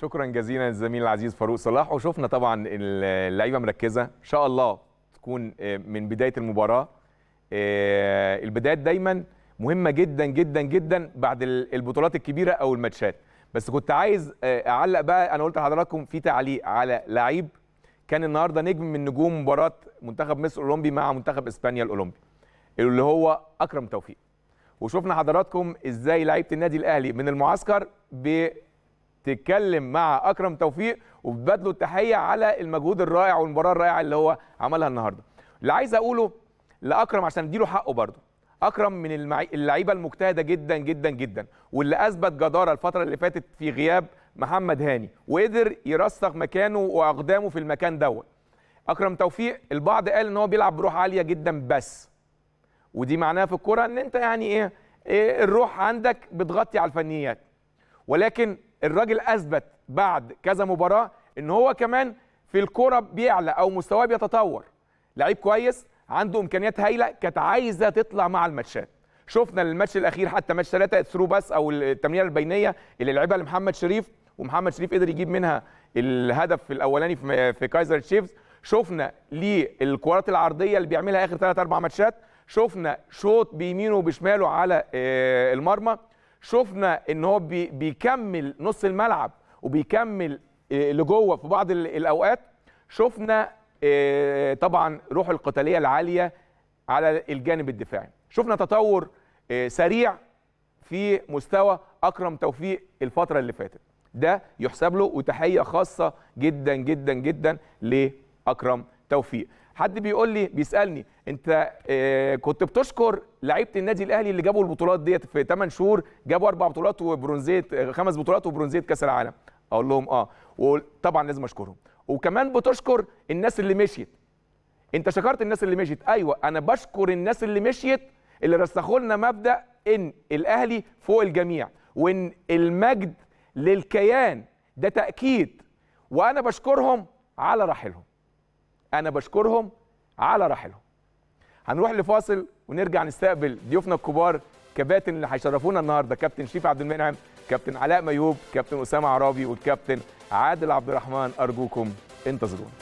شكرا جزيلا للزميل العزيز فاروق صلاح وشفنا طبعا اللعيبه مركزه ان شاء الله تكون آه، من بدايه المباراه آه، البدايات دايما مهمه جدا جدا جدا بعد البطولات الكبيره او الماتشات بس كنت عايز آه، اعلق بقى انا قلت لحضراتكم في تعليق على لعيب كان النهارده نجم من نجوم مباراه منتخب مصر الاولمبي مع منتخب اسبانيا الاولمبي اللي هو اكرم توفيق وشفنا حضراتكم ازاي لعيبه النادي الاهلي من المعسكر ب تتكلم مع اكرم توفيق وبتبادله التحيه على المجهود الرائع والمباراه الرائعه اللي هو عملها النهارده اللي عايز اقوله لاكرم عشان اديله حقه برضه اكرم من اللعيبه المجتهده جدا جدا جدا واللي اثبت جداره الفتره اللي فاتت في غياب محمد هاني وقدر يرسخ مكانه واقدامه في المكان دوت اكرم توفيق البعض قال ان هو بيلعب بروح عاليه جدا بس ودي معناها في الكوره ان انت يعني ايه, إيه الروح عندك بتغطي على الفنيات ولكن الراجل اثبت بعد كذا مباراه ان هو كمان في الكوره بيعلى او مستواه بيتطور لعيب كويس عنده امكانيات هايله كانت عايزه تطلع مع الماتشات شفنا الماتش الاخير حتى ماتش ثلاثة ثرو بس او التمريره البينيه اللي لعبها لمحمد شريف ومحمد شريف قدر يجيب منها الهدف الاولاني في كايزر تشيفز شفنا ليه الكرات العرضيه اللي بيعملها اخر ثلاث اربع ماتشات شفنا شوط بيمينه وبشماله على آه، المرمى شفنا ان هو بيكمل نص الملعب وبيكمل آه، لجوه في بعض الاوقات شفنا آه، طبعا روح القتاليه العاليه على الجانب الدفاعي شفنا تطور آه، سريع في مستوى اكرم توفيق الفتره اللي فاتت ده يحسب له وتحيه خاصه جدا جدا جدا لاكرم توفيق حد بيقول لي بيسالني انت اه كنت بتشكر لعيبه النادي الاهلي اللي جابوا البطولات ديت في 8 شهور جابوا اربع بطولات وبرونزيه آه، خمس بطولات وبرونزيه كاس العالم اقول لهم اه وطبعا لازم اشكرهم وكمان بتشكر الناس اللي مشيت انت شكرت الناس اللي مشيت ايوه انا بشكر الناس اللي مشيت اللي رسخوا لنا مبدا ان الاهلي فوق الجميع وان المجد للكيان ده تاكيد وانا بشكرهم على رحيلهم انا بشكرهم على رحلهم هنروح لفاصل ونرجع نستقبل ضيوفنا الكبار كباتن اللي هيشرفونا النهارده كابتن شريف عبد المنعم كابتن علاء ميوب كابتن اسامه عرابي والكابتن عادل عبد الرحمن ارجوكم انتظرونا